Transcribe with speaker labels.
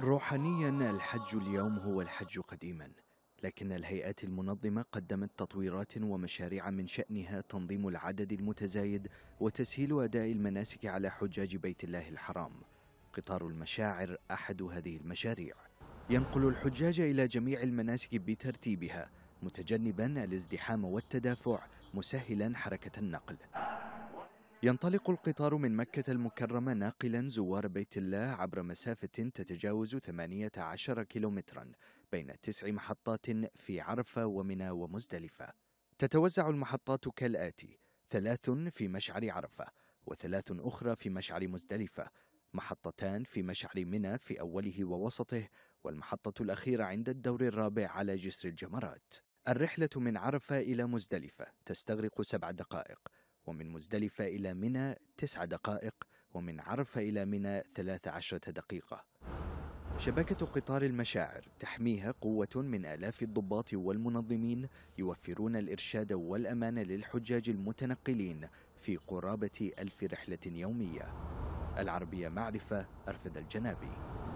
Speaker 1: روحانيا الحج اليوم هو الحج قديما لكن الهيئات المنظمة قدمت تطويرات ومشاريع من شأنها تنظيم العدد المتزايد وتسهيل أداء المناسك على حجاج بيت الله الحرام قطار المشاعر أحد هذه المشاريع ينقل الحجاج إلى جميع المناسك بترتيبها متجنبا الازدحام والتدافع مسهلا حركة النقل ينطلق القطار من مكة المكرمة ناقلا زوار بيت الله عبر مسافة تتجاوز 18 كيلومترا بين تسع محطات في عرفة ومنى ومزدلفة تتوزع المحطات كالآتي ثلاث في مشعر عرفة وثلاث أخرى في مشعر مزدلفة محطتان في مشعر منى في أوله ووسطه والمحطة الأخيرة عند الدور الرابع على جسر الجمرات الرحلة من عرفة إلى مزدلفة تستغرق سبع دقائق ومن مزدلفة إلى منى تسع دقائق ومن عرفة إلى منى ثلاث عشرة دقيقة شبكة قطار المشاعر تحميها قوة من آلاف الضباط والمنظمين يوفرون الإرشاد والأمان للحجاج المتنقلين في قرابة ألف رحلة يومية العربية معرفة أرفد الجنابي